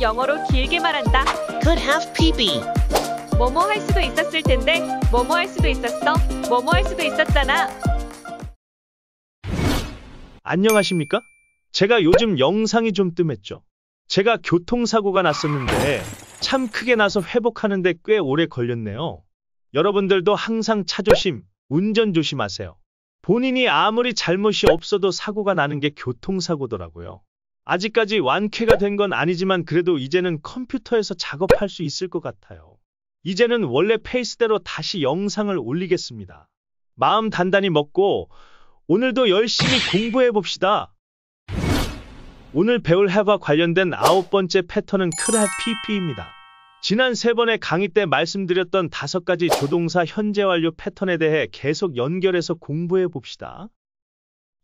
영어로 길게 말한다. Could have PB. 뭐뭐 할 수도 있었을 텐데, 뭐뭐 할 수도 있었어, 뭐뭐 할 수도 있었잖아. 안녕하십니까? 제가 요즘 영상이 좀 뜸했죠. 제가 교통사고가 났었는데 참 크게 나서 회복하는데 꽤 오래 걸렸네요. 여러분들도 항상 차 조심, 운전 조심하세요. 본인이 아무리 잘못이 없어도 사고가 나는 게 교통사고더라고요. 아직까지 완쾌가 된 건 아니지만 그래도 이제는 컴퓨터에서 작업할 수 있을 것 같아요. 이제는 원래 페이스대로 다시 영상을 올리겠습니다. 마음 단단히 먹고 오늘도 열심히 공부해 봅시다. 오늘 배울 해와 관련된 아홉 번째 패턴은 크라 PP입니다. 지난 세 번의 강의 때 말씀드렸던 다섯 가지 조동사 현재 완료 패턴에 대해 계속 연결해서 공부해 봅시다.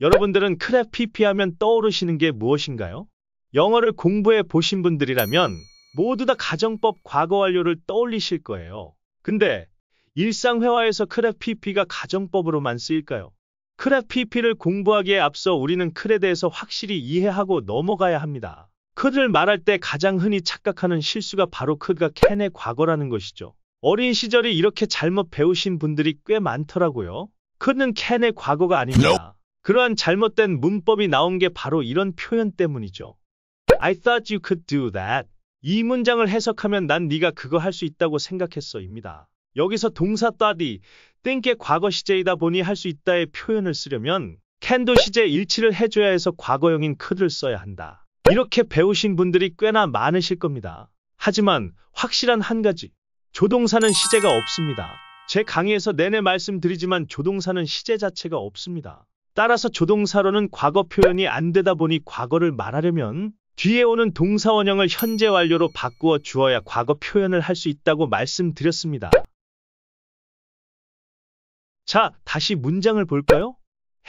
여러분들은 크랩 PP 하면 떠오르시는 게 무엇인가요? 영어를 공부해 보신 분들이라면 모두 다 가정법 과거 완료를 떠올리실 거예요. 근데 일상회화에서 크랩 PP가 가정법으로만 쓰일까요? 크랩 PP를 공부하기에 앞서 우리는 클에 대해서 확실히 이해하고 넘어가야 합니다. 클을 말할 때 가장 흔히 착각하는 실수가 바로 클가 캔의 과거라는 것이죠. 어린 시절이 이렇게 잘못 배우신 분들이 꽤 많더라고요. 클는 캔의 과거가 아닙니다. 그러한 잘못된 문법이 나온 게 바로 이런 표현 때문이죠. I thought you could do that. 이 문장을 해석하면 난 네가 그거 할 수 있다고 생각했어입니다. 여기서 동사 따디, think의 과거 시제이다 보니 할 수 있다의 표현을 쓰려면 캔도 시제 일치를 해줘야 해서 과거형인 could를 써야 한다. 이렇게 배우신 분들이 꽤나 많으실 겁니다. 하지만 확실한 한 가지, 조동사는 시제가 없습니다. 제 강의에서 내내 말씀드리지만 조동사는 시제 자체가 없습니다. 따라서 조동사로는 과거 표현이 안 되다 보니 과거를 말하려면 뒤에 오는 동사원형을 현재 완료로 바꾸어 주어야 과거 표현을 할 수 있다고 말씀드렸습니다. 자, 다시 문장을 볼까요?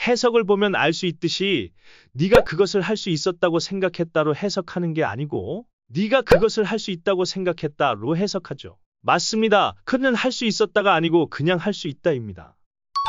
해석을 보면 알 수 있듯이 네가 그것을 할 수 있었다고 생각했다로 해석하는 게 아니고 네가 그것을 할 수 있다고 생각했다로 해석하죠. 맞습니다. 그는 할 수 있었다가 아니고 그냥 할 수 있다입니다.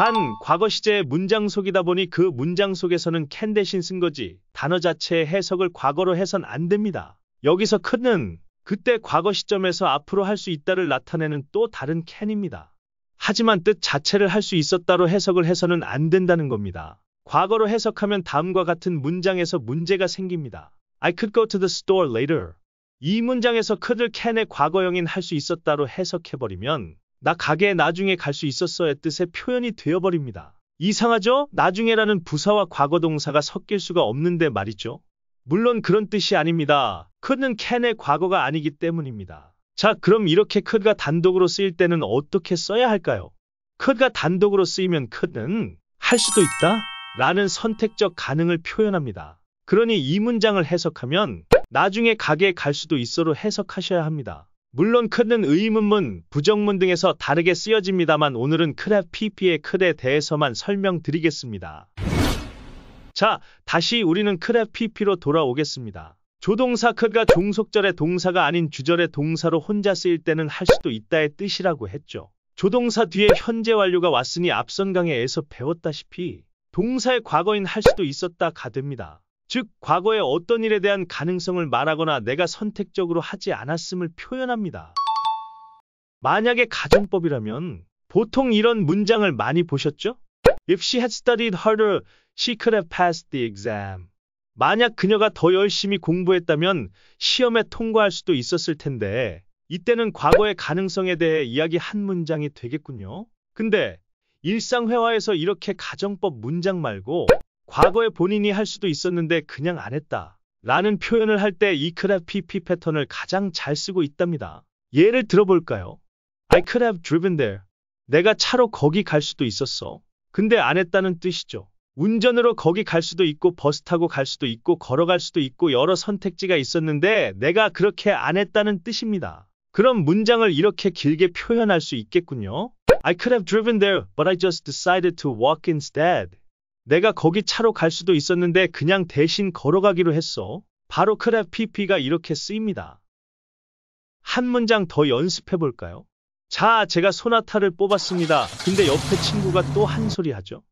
단, 과거 시제 문장 속이다 보니 그 문장 속에서는 캔 대신 쓴 거지 단어 자체의 해석을 과거로 해선 안 됩니다. 여기서 큰은 그때 과거 시점에서 앞으로 할 수 있다를 나타내는 또 다른 캔입니다. 하지만 뜻 자체를 할 수 있었다로 해석을 해서는 안 된다는 겁니다. 과거로 해석하면 다음과 같은 문장에서 문제가 생깁니다. I could go to the store later. 이 문장에서 could을 can의 과거형인 할 수 있었다로 해석해버리면 나 가게에 나중에 갈 수 있었어의 뜻의 표현이 되어버립니다. 이상하죠? 나중에라는 부사와 과거동사가 섞일 수가 없는데 말이죠. 물론 그런 뜻이 아닙니다. could는 can의 과거가 아니기 때문입니다. 자 그럼 이렇게 could가 단독으로 쓰일 때는 어떻게 써야 할까요? could가 단독으로 쓰이면 could는 할 수도 있다 라는 선택적 가능을 표현합니다. 그러니 이 문장을 해석하면 나중에 가게에 갈 수도 있어로 해석하셔야 합니다. 물론 크는 의문문, 부정문 등에서 다르게 쓰여집니다만 오늘은 크랩 PP의 크에 대해서만 설명드리겠습니다. 자, 다시 우리는 크랩 PP로 돌아오겠습니다. 조동사 크가 종속절의 동사가 아닌 주절의 동사로 혼자 쓰일 때는 할 수도 있다의 뜻이라고 했죠. 조동사 뒤에 현재 완료가 왔으니 앞선 강의에서 배웠다시피 동사의 과거인 할 수도 있었다가 됩니다. 즉 과거의 어떤 일에 대한 가능성을 말하거나 내가 선택적으로 하지 않았음을 표현합니다. 만약에 가정법이라면 보통 이런 문장을 많이 보셨죠? If she had studied harder, she could have passed the exam. 만약 그녀가 더 열심히 공부했다면 시험에 통과할 수도 있었을 텐데 이때는 과거의 가능성에 대해 이야기 한 문장이 되겠군요. 근데 일상회화에서 이렇게 가정법 문장 말고 과거에 본인이 할 수도 있었는데 그냥 안 했다. 라는 표현을 할 때 이 could have PP 패턴을 가장 잘 쓰고 있답니다. 예를 들어볼까요? I could have driven there. 내가 차로 거기 갈 수도 있었어. 근데 안 했다는 뜻이죠. 운전으로 거기 갈 수도 있고 버스 타고 갈 수도 있고 걸어갈 수도 있고 여러 선택지가 있었는데 내가 그렇게 안 했다는 뜻입니다. 그럼 문장을 이렇게 길게 표현할 수 있겠군요. I could have driven there, but I just decided to walk instead. 내가 거기 차로 갈 수도 있었는데 그냥 대신 걸어가기로 했어. 바로 크랩 PP가 이렇게 쓰입니다. 한 문장 더 연습해 볼까요? 자, 제가 소나타를 뽑았습니다. 근데 옆에 친구가 또 한 소리 하죠.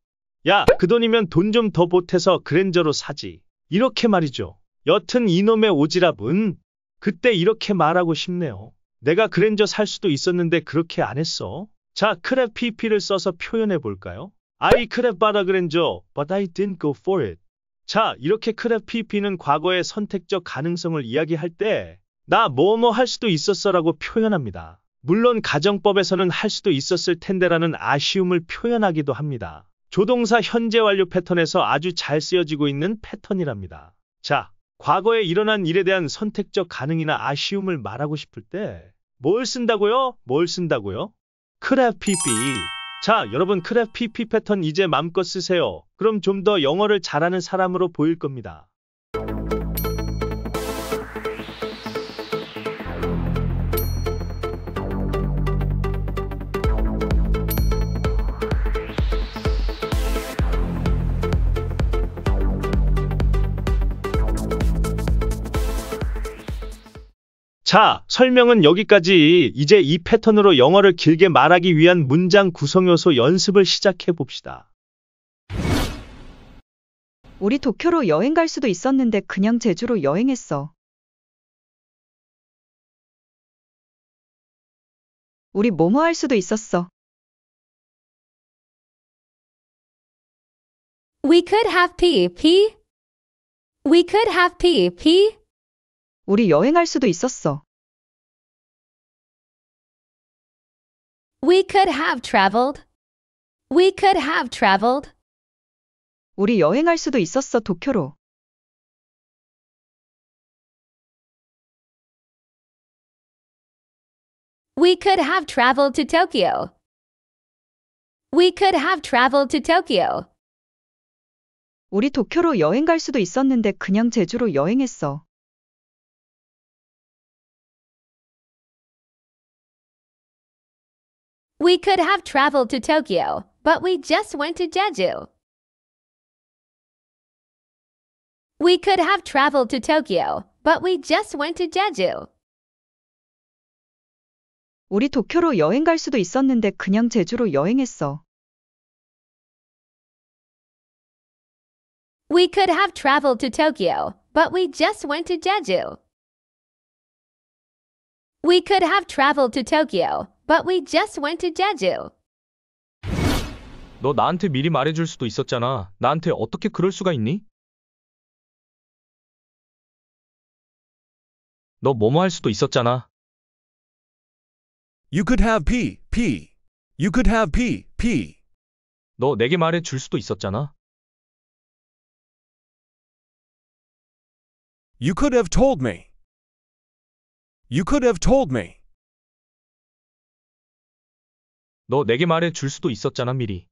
야, 그 돈이면 돈 좀 더 보태서 그랜저로 사지. 이렇게 말이죠. 여튼 이놈의 오지랖은 그때 이렇게 말하고 싶네요. 내가 그랜저 살 수도 있었는데 그렇게 안 했어. 자, 크랩 PP를 써서 표현해 볼까요? I could have bought a Granjo, but I didn't go for it. 자, 이렇게 크랩 PP는 과거의 선택적 가능성을 이야기할 때 나 뭐 뭐 할 수도 있었어 라고 표현합니다. 물론 가정법에서는 할 수도 있었을 텐데라는 아쉬움을 표현하기도 합니다. 조동사 현재 완료 패턴에서 아주 잘 쓰여지고 있는 패턴이랍니다. 자, 과거에 일어난 일에 대한 선택적 가능이나 아쉬움을 말하고 싶을 때 뭘 쓴다고요? 뭘 쓴다고요? 크랩 PP 자, 여러분 크랩 피피 패턴 이제 맘껏 쓰세요. 그럼 좀 더 영어를 잘하는 사람으로 보일 겁니다. 자, 설명은 여기까지. 이제 이 패턴으로 영어를 길게 말하기 위한 문장 구성 요소 연습을 시작해 봅시다. 우리 도쿄로 여행 갈 수도 있었는데 그냥 제주로 여행했어. 우리 뭐뭐 할 수도 있었어. We could have p e p We could have p e p 우리 여행할 수도 있었어. We could have traveled. We could have traveled. 우리 여행할 수도 있었어 도쿄로. We could have traveled to Tokyo. We could have traveled to Tokyo. 우리 도쿄로 여행 갈 수도 있었는데 그냥 제주로 여행했어. We could have traveled to Tokyo, but we just went to Jeju. We could have traveled to Tokyo, but we just went to Jeju. 우리 도쿄로 여행 갈 수도 있었는데 그냥 제주로 여행했어. We could have traveled to Tokyo, but we just went to Jeju. We could have traveled to Tokyo, but we just went to Jeju. 너 나한테 미리 말해줄 수도 있었잖아. 나한테 어떻게 그럴 수가 있니? 너 뭐뭐 할 수도 있었잖아. You could have P, P. You could have P, P. 너 내게 수도 있었잖아. You could have told me. You could have told me. 너 내게 말해 줄 수도 있었잖아 미리.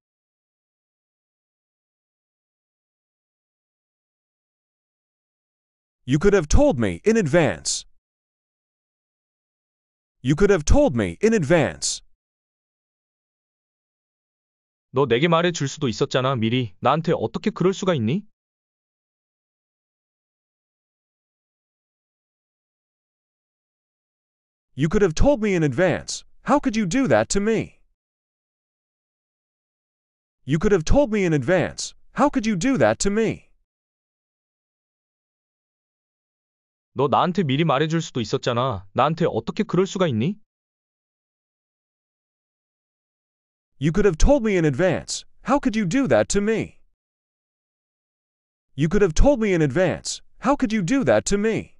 You could have told me in advance. You could have told me in advance. 너 내게 말해 줄 수도 있었잖아 미리. 나한테 어떻게 그럴 수가 있니? You could have told me in advance. How could you do that to me? You could have told me in advance. How could you do that to me? 너 나한테 미리 말해줄 수도 있었잖아. 나한테 어떻게 그럴 수가 있니? You could have told me in advance. How could you do that to me? You could have told me in advance. How could you do that to me?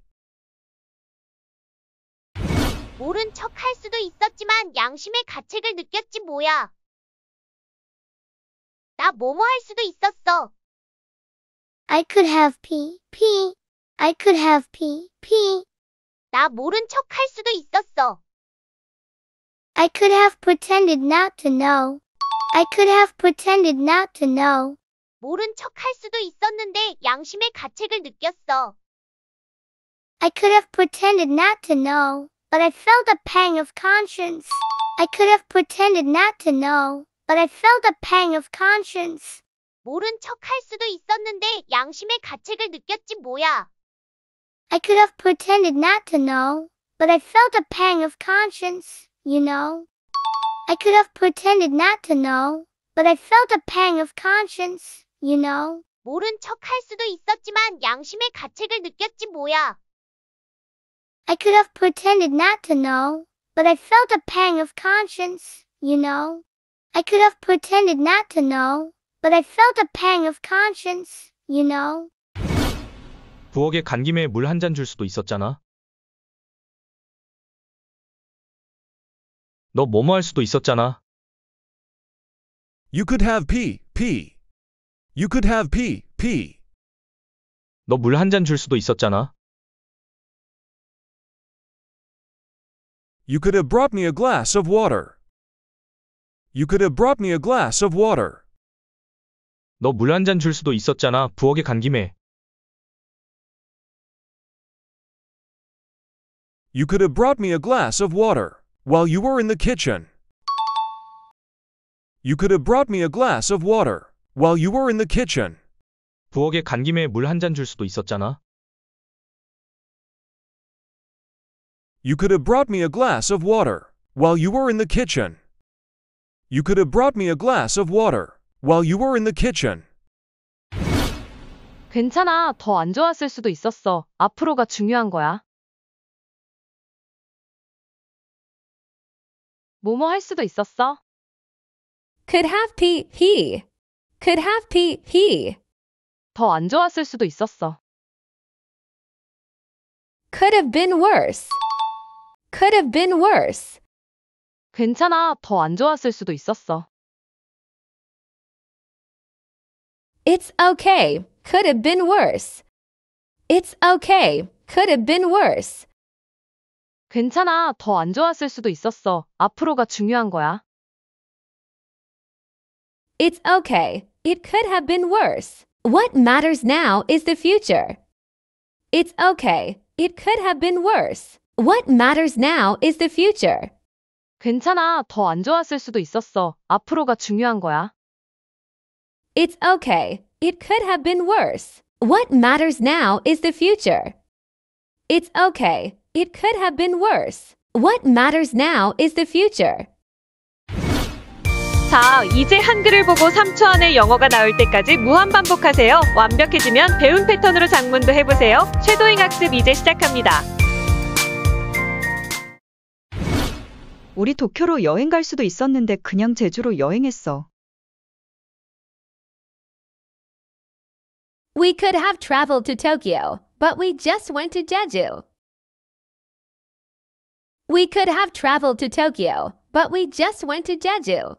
모른 척 수도 있었지만 양심의 가책을 느꼈지 뭐야. 나 뭐뭐 할 수도 있었어. I could have pee, pee. I could have pee, pee. 나 모른 척 수도 있었어. I could have pretended not to know. I could have pretended not to know. 모른 척 할 수도 있었는데 양심의 가책을 느꼈어. I could have pretended not to know, but I felt a pang of conscience. I could have pretended not to know, but I felt a pang of conscience. 모른 척할 수도 있었는데 양심의 가책을 느꼈지 뭐야. I could have pretended not to know, but I felt a pang of conscience, you know. I could have pretended not to know, but I felt a pang of conscience, you know. 모른 척할 수도 있었지만 양심의 가책을 느꼈지 뭐야. I could have pretended not to know, but I felt a pang of conscience, you know. I could have pretended not to know, but I felt a pang of conscience, you know. 부엌에 간 김에 수도 있었잖아. 너 뭐뭐 할 수도 있었잖아. You could have pee, pee. You could have pee, pee. 수도 있었잖아. You could have brought me a glass of water. You could have brought me a glass of water. 너 수도 있었잖아. 부엌에 간 김에. You could have brought me a glass of water while you were in the kitchen. You could have brought me a glass of water while you were in the kitchen. 부엌에 간 김에 수도 있었잖아. You could have brought me a glass of water while you were in the kitchen. You could have brought me a glass of water while you were in the kitchen. 괜찮아. 더 안 좋았을 수도 있었어. 앞으로가 중요한 거야. 뭐 뭐 할 수도 있었어. Could have pee pee. Could have pee. 더안 좋았을 수도 있었어. Could have been worse. Could have been worse. 괜찮아, 더 좋았을 수도 있었어. It's okay. Could have been worse. It's okay. Could have been worse. 괜찮아, 더 안 좋았을 수도 있었어. 앞으로가 중요한 거야. It's okay. It could have been worse. What matters now is the future. It's okay. It could have been worse. What matters now is the future. 괜찮아. 더 안 좋았을 수도 있었어. 앞으로가 중요한 거야. It's okay. It could have been worse. What matters now is the future. It's okay. It could have been worse. What matters now is the future. 자, 이제 한글을 보고 3초 안에 영어가 나올 때까지 무한 반복하세요. 완벽해지면 배운 패턴으로 장문도 해보세요. 쉐도잉 학습 이제 시작합니다. 우리 도쿄로 여행 갈 수도 있었는데 그냥 제주로 여행했어. We could have traveled to Tokyo, but we just went to Jeju. We could have traveled to Tokyo, but we just went to Jeju.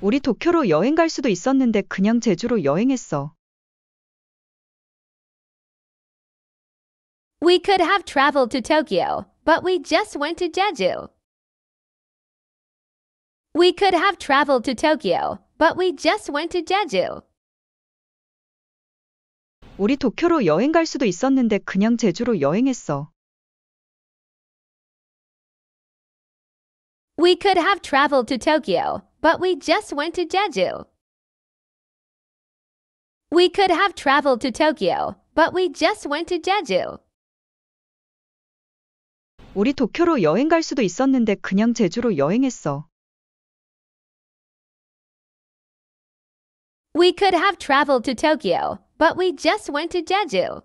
우리 도쿄로 여행 갈 수도 있었는데 그냥 제주로 여행했어. We could have traveled to Tokyo, but we just went to Jeju. We could have traveled to Tokyo, but we just went to Jeju. 우리 도쿄로 여행 갈 수도 있었는데 그냥 제주로 여행했어. We could have traveled to Tokyo, but we just went to Jeju. We could have traveled to Tokyo, but we just went to Jeju. 우리 도쿄로 여행 갈 수도 있었는데 그냥 제주로 여행했어. We could have traveled to Tokyo, but we just went to Jeju.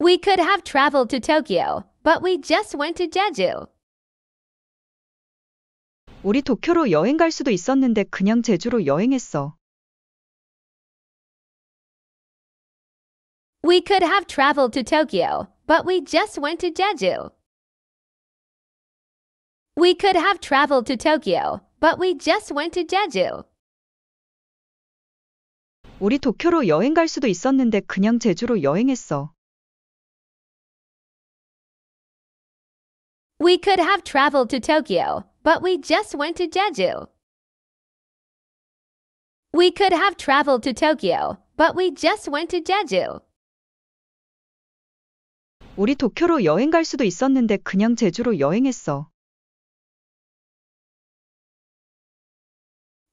We could have traveled to Tokyo, but we just went to Jeju. 우리 도쿄로 여행 갈 수도 있었는데 그냥 제주로 여행했어. We could have traveled to Tokyo, but we just went to Jeju. We could have traveled to Tokyo, but we just went to Jeju. 우리 도쿄로 여행 갈 수도 있었는데 그냥 제주로 여행했어. We could have traveled to Tokyo, but we just went to Jeju. We could have traveled to Tokyo, but we just went to Jeju. 우리 도쿄로 여행 갈 수도 있었는데 그냥 제주로 여행했어.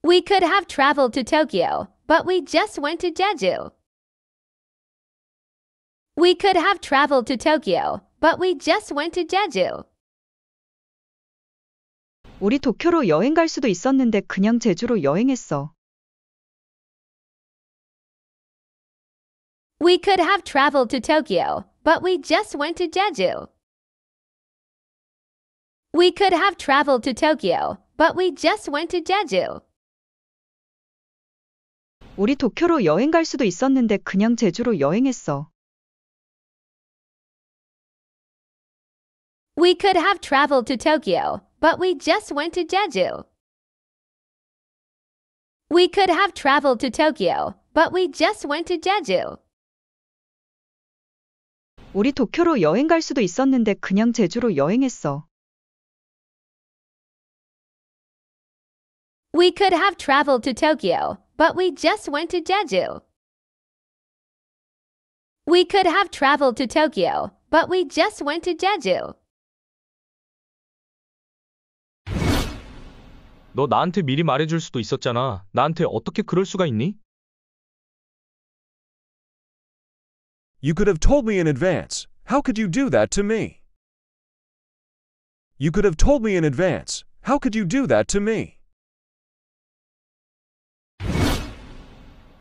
We could have traveled to Tokyo, but we just went to Jeju. We could have traveled to Tokyo, but we just went to Jeju. 우리 도쿄로 여행 갈 수도 있었는데 그냥 제주로 여행했어. We could have traveled to Tokyo, but we just went to Jeju. We could have traveled to Tokyo, but we just went to Jeju. 우리 도쿄로 여행 갈 수도 있었는데 그냥 제주로 여행했어. We could have traveled to Tokyo, but we just went to Jeju. We could have traveled to Tokyo, but we just went to Jeju. 우리 도쿄로 여행 갈 수도 있었는데 그냥 제주로 여행했어. We could have traveled to Tokyo, but we just went to Jeju. We could have traveled to Tokyo, but we just went to Jeju. 너 나한테 미리 말해줄 수도 있었잖아. 나한테 어떻게 그럴 수가 있니? You could have told me in advance. How could you do that to me? You could have told me in advance. How could you do that to me?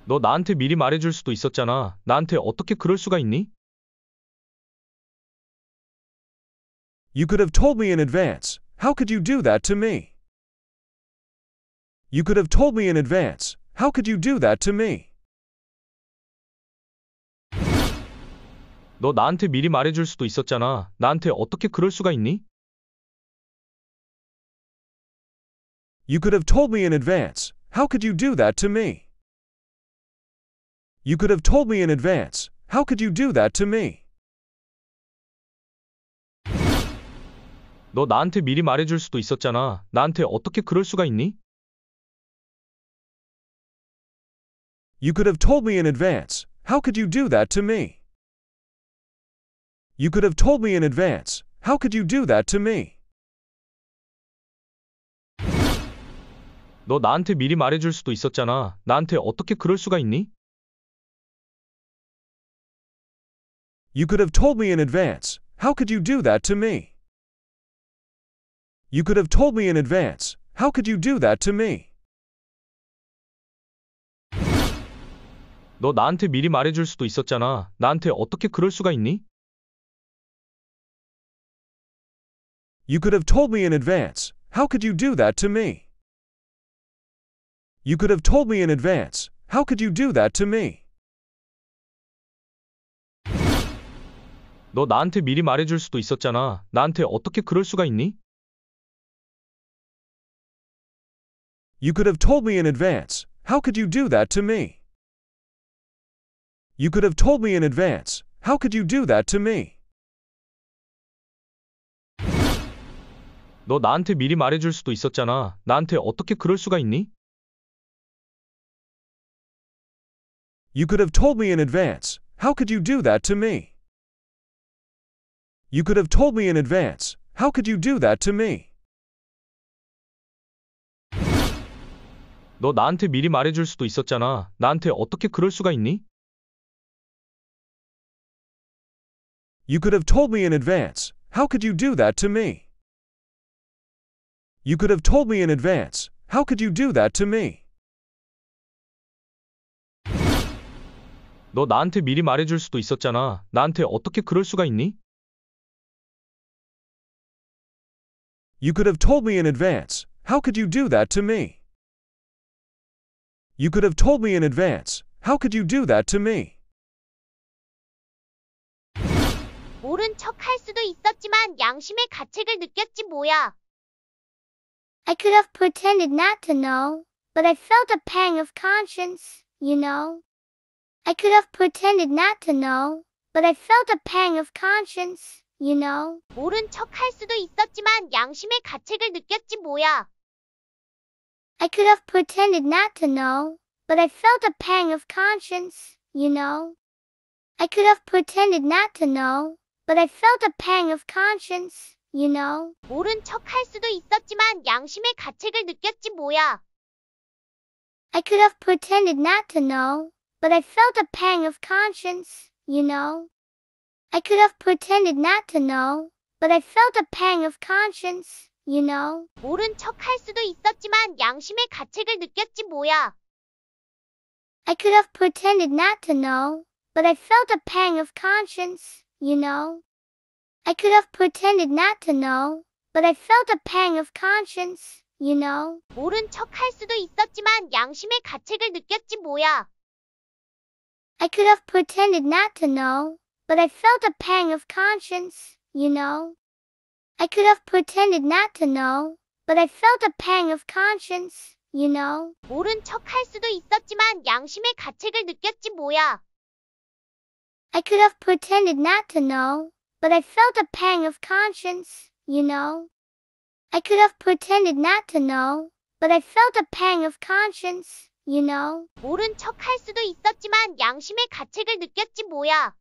너 나한테 미리 말해줄 수도 있었잖아. 나한테 어떻게 그럴 수가 있니? You could have told me in advance. How could you do that to me? You could have told me in advance. How could you do that to me? 너 나한테 미리 말해줄 수도 있었잖아. 나한테 어떻게 그럴 수가 있니? You could have told me in advance. How could you do that to me? You could have told me in advance. How could you do that to me? 너 나한테 미리 말해줄 수도 있었잖아. 나한테 어떻게 그럴 수가 있니? You could have told me in advance. How could you do that to me? You could have told me in advance. How could you do that to me? 너 나한테 미리 말해줄 수도 있었잖아. 나한테 어떻게 그럴 수가 있니? You could have told me in advance. How could you do that to me? You could have told me in advance. How could you do that to me? 너 나한테 미리 말해줄 수도 있었잖아. 나한테 어떻게 그럴 수가 있니? You could have told me in advance. How could you do that to me? You could have told me in advance. How could you do that to me? 너 나한테 미리 말해줄 수도 있었잖아. 나한테 어떻게 그럴 수가 있니? You could have told me in advance. How could you do that to me? You could have told me in advance. How could you do that to me? 너 나한테 미리 말해줄 수도 있었잖아. 나한테 어떻게 그럴 수가 있니? You could have told me in advance. How could you do that to me? You could have told me in advance. How could you do that to me? 너 나한테 미리 말해줄 수도 있었잖아. 나한테 어떻게 그럴 수가 있니? You could have told me in advance. How could you do that to me? You could have told me in advance. How could you do that to me? 너 나한테 미리 말해줄 수도 있었잖아. 나한테 어떻게 그럴 수가 있니? You could have told me in advance. How could you do that to me? You could have told me in advance. How could you do that to me? 모른 척 수도 있었지만 양심의 가책을 느꼈지 뭐야. I could have pretended not to know, but I felt a pang of conscience, you know. I could have pretended not to know, but I felt a pang of conscience, you know. 모른 척할 수도 있었지만 양심의 가책을 느꼈지 뭐야. I could have pretended not to know, but I felt a pang of conscience, you know. I could have pretended not to know, but I felt a pang of conscience, you know. 모른 척 수도 있었지만 양심의 가책을 느꼈지 뭐야. I could have pretended not to know, but I felt a pang of conscience, you know. I could have pretended not to know, but I felt a pang of conscience, you know. 모른 수도 있었지만 양심의 가책을 느꼈지 뭐야. I could have pretended not to know, but I felt a pang of conscience, you know. I could have pretended not to know, but I felt a pang of conscience, you know. 모른 척할 수도 있었지만 양심의 가책을 느꼈지 뭐야. I could have pretended not to know, but I felt a pang of conscience, you know. I could have pretended not to know, but I felt a pang of conscience, you know. 모른 척할 수도 있었지만 양심의 가책을 느꼈지 뭐야. I could have pretended not to know, but I felt a pang of conscience, you know. I could have pretended not to know, but I felt a pang of conscience, you know. 모른 척할 수도 있었지만 양심의 가책을 느꼈지 뭐야.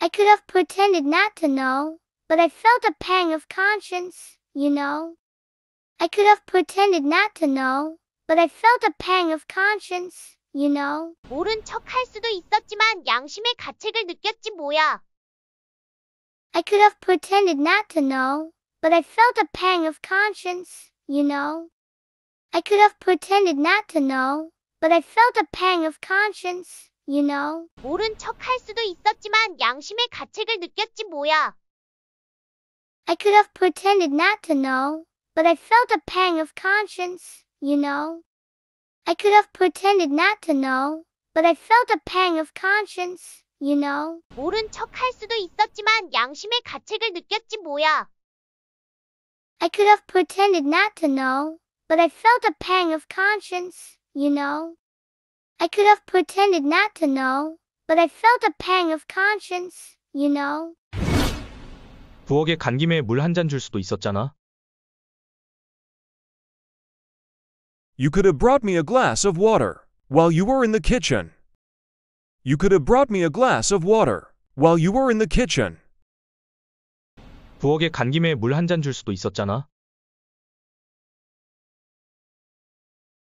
I could have pretended not to know, but I felt a pang of conscience, you know. I could have pretended not to know, but I felt a pang of conscience, you know. 모른 척할 수도 있었지만 양심의 가책을 느꼈지 뭐야. I could have pretended not to know, but I felt a pang of conscience, you know. I could have pretended not to know, but I felt a pang of conscience, you know. 모른 척 할 수도 있었지만 양심의 가책을 느꼈지 뭐야. I could have pretended not to know, but I felt a pang of conscience, you know. I could have pretended not to know, but I felt a pang of conscience, you know. 모른 수도 있었지만 양심의 가책을 느꼈지 뭐야. I could have pretended not to know, but I felt a pang of conscience, you know. I could have pretended not to know, but I felt a pang of conscience, you know. 부엌에 간 김에 수도 있었잖아. You could have brought me a glass of water while you were in the kitchen. You could have brought me a glass of water while you were in the kitchen. 부엌에 간 김에 수도 있었잖아.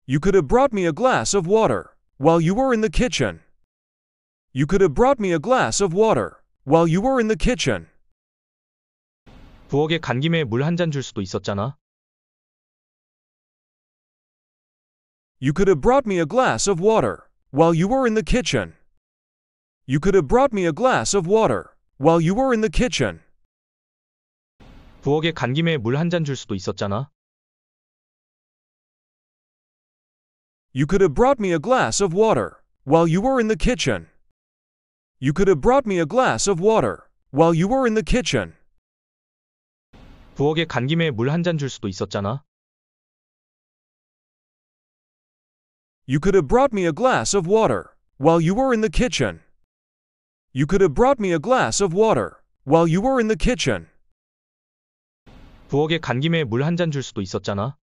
You could have brought me a glass of water while you were in the kitchen. You could have brought me a glass of water while you were in the kitchen. 부엌에 간 김에 수도 있었잖아. You could have brought me a glass of water while you were in the kitchen. You could have brought me a glass of water while you were in the kitchen. 부엌에 간 김에 수도 있었잖아. You could have brought me a glass of water while you were in the kitchen. You could have brought me a glass of water while you were in the kitchen. 부엌에 간 김에 수도 있었잖아. You could have brought me a glass of water while you were in the kitchen. You could have brought me a glass of water while you were in the kitchen. 부엌에 간 김에 수도 있었잖아.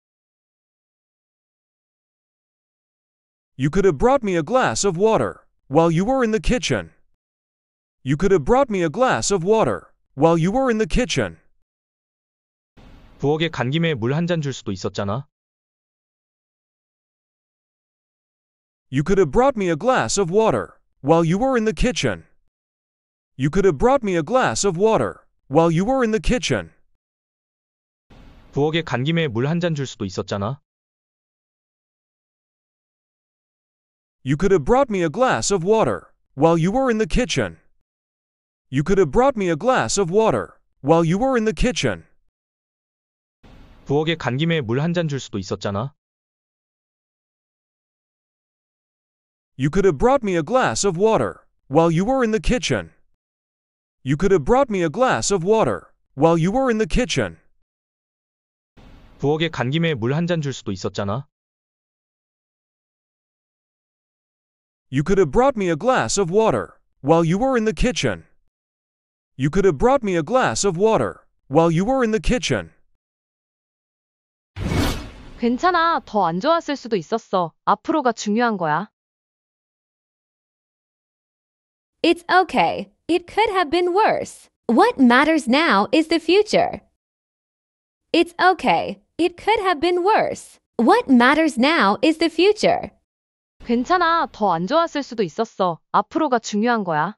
You could have brought me a glass of water while you were in the kitchen. You could have brought me a glass of water while you were in the kitchen. 부엌에 간 김에 수도 있었잖아. You could have brought me a glass of water while you were in the kitchen. You could have brought me a glass of water while you were in the kitchen. 부엌에 간 김에 수도 있었잖아. You could have brought me a glass of water while you were in the kitchen. You could have brought me a glass of water while you were in the kitchen. 부엌에 간 김에 수도 있었잖아. You could have brought me a glass of water while you were in the kitchen. You could have brought me a glass of water while you were in the kitchen. 부엌에 간 김에 수도 있었잖아. You could have brought me a glass of water while you were in the kitchen. You could have brought me a glass of water while you were in the kitchen. 괜찮아. 더 안 좋았을 수도 있었어. 앞으로가 중요한 거야. It's okay. It could have been worse. What matters now is the future. It's okay. It could have been worse. What matters now is the future. 괜찮아. 더 안 좋았을 수도 있었어. 앞으로가 중요한 거야.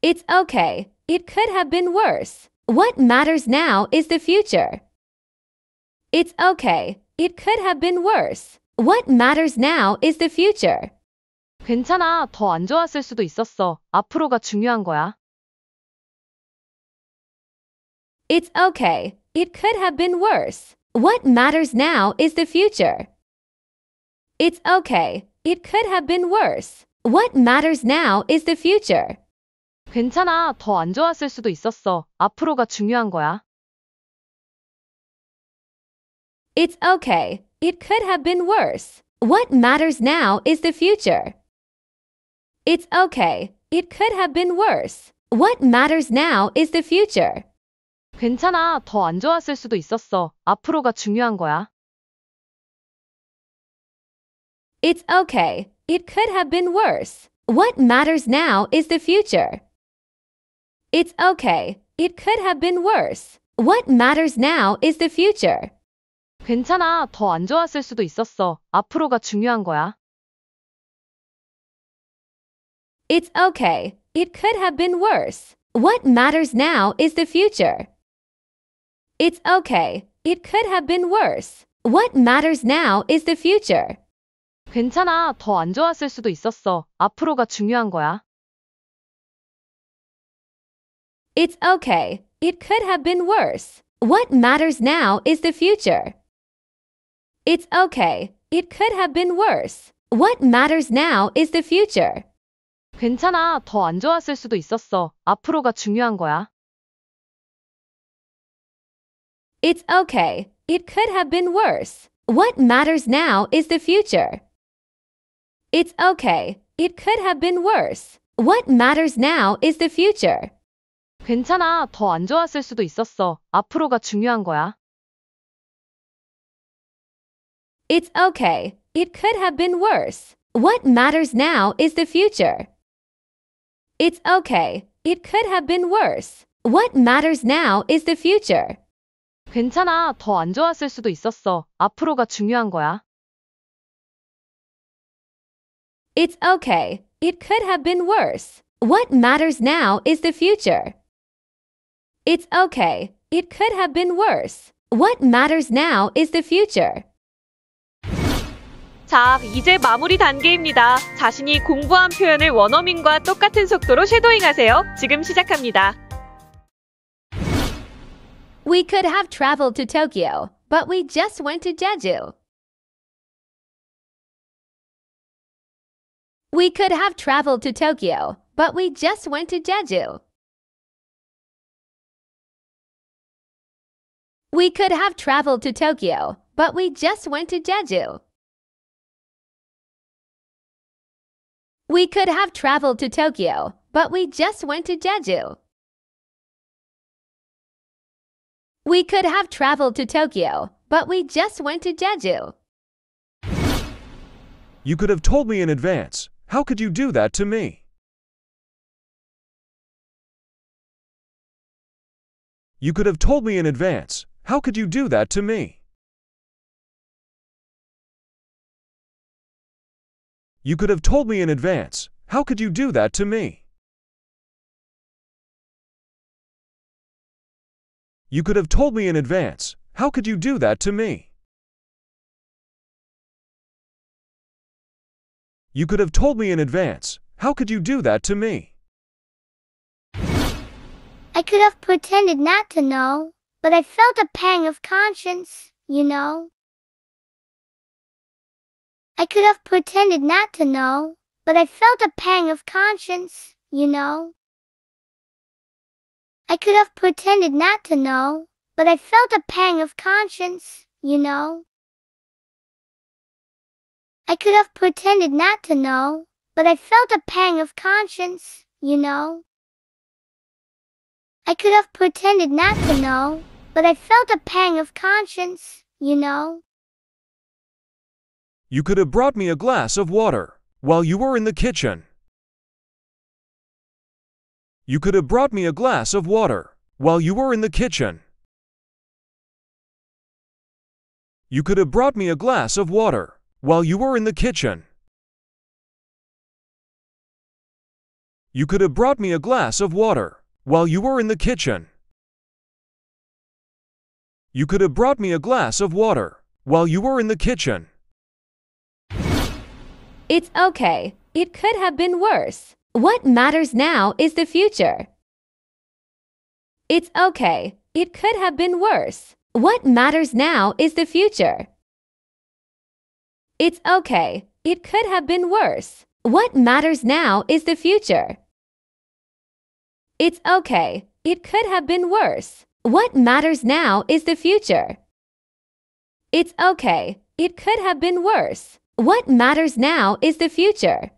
It's okay. It could have been worse. What matters now is the future. It's okay. It could have been worse. What matters now is the future. 괜찮아. 더 좋았을 수도 있었어. 앞으로가 중요한 거야. It's okay. It could have been worse. What matters now is the future. It's okay. It could have been worse. What matters now is the future. 괜찮아. 더 안 좋았을 수도 있었어. 앞으로가 중요한 거야. It's okay. It could have been worse. What matters now is the future. It's okay. It could have been worse. What matters now is the future. 괜찮아. 더 안 좋았을 수도 있었어. 앞으로가 중요한 거야. It's okay. It could have been worse. What matters now is the future. It's okay. It could have been worse. What matters now is the future. 괜찮아. 더 안 좋았을 수도 있었어. 앞으로가 중요한 거야. It's okay. It could have been worse. What matters now is the future. It's okay. It could have been worse. What matters now is the future. 괜찮아. 더 안 좋았을 수도 있었어. 앞으로가 중요한 거야. It's okay. It could have been worse. What matters now is the future. It's okay. It could have been worse. What matters now is the future. 괜찮아. 더 좋았을 수도 있었어. 앞으로가 중요한 거야. It's okay. It could have been worse. What matters now is the future. It's okay. It could have been worse. What matters now is the future. 괜찮아. 더 안 좋았을 수도 있었어. 앞으로가 중요한 거야. It's okay. It could have been worse. What matters now is the future. It's okay. It could have been worse. What matters now is the future. 괜찮아. 더 안 좋았을 수도 있었어. 앞으로가 중요한 거야. It's okay. It could have been worse. What matters now is the future. It's okay. It could have been worse. What matters now is the future. 4. 이제 마무리 단계입니다. 자신이 공부한 표현을 원어민과 똑같은 속도로 쉐도잉하세요. 지금 시작합니다. We could have traveled to Tokyo, but we just went to Jeju. We could have traveled to Tokyo, but we just went to Jeju. We could have traveled to Tokyo, but we just went to Jeju. We could have traveled to Tokyo, but we just went to Jeju. We could have traveled to Tokyo, but we just went to Jeju. You could have told me in advance. How could you do that to me? You could have told me in advance. How could you do that to me? You could have told me in advance. How could you do that to me? You could have told me in advance. How could you do that to me? You could have told me in advance. How could you do that to me? I could have pretended not to know, but I felt a pang of conscience, you know. I could have pretended not to know, but I felt a pang of conscience, you know. I could have pretended not to know, but I felt a pang of conscience, you know. I could have pretended not to know, but I felt a pang of conscience, you know. I could have pretended not to know, but I felt a pang of conscience, you know. You could have brought me a glass of water while you were in the kitchen. You could have brought me a glass of water while you were in the kitchen. You could have brought me a glass of water while you were in the kitchen. You could have brought me a glass of water while you were in the kitchen. You could have brought me a glass of water while you were in the kitchen. It's okay. It could have been worse. What matters now is the future. It's okay. It could have been worse. What matters now is the future. It's okay. It could have been worse. What matters now is the future. It's okay. It could have been worse. What matters now is the future. It's okay. It could have been worse. What matters now is the future.